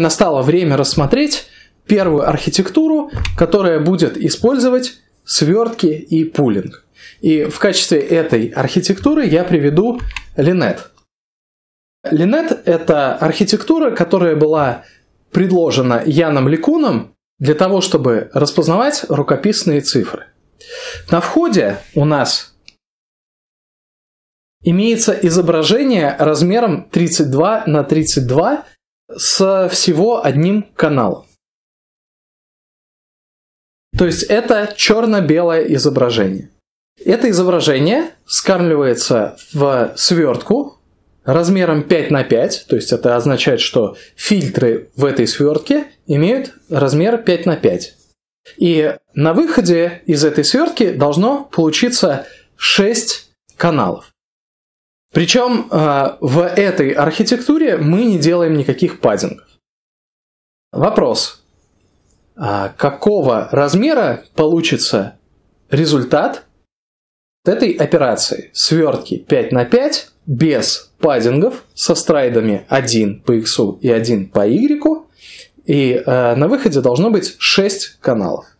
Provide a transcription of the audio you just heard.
настало время рассмотреть первую архитектуру, которая будет использовать свертки и пулинг. И в качестве этой архитектуры я приведу Линет. Линет – это архитектура, которая была предложена Яном Ликуном для того, чтобы распознавать рукописные цифры. На входе у нас имеется изображение размером 32 на 32 с всего одним каналом. То есть это черно-белое изображение. Это изображение скармливается в свертку размером 5 на 5, то есть это означает, что фильтры в этой свертке имеют размер 5 на 5. И на выходе из этой свертки должно получиться 6 каналов. Причем э, в этой архитектуре мы не делаем никаких паддингов. Вопрос. А какого размера получится результат этой операции? Свертки 5 на 5 без паддингов со страйдами 1 по x и 1 по y. И э, на выходе должно быть 6 каналов.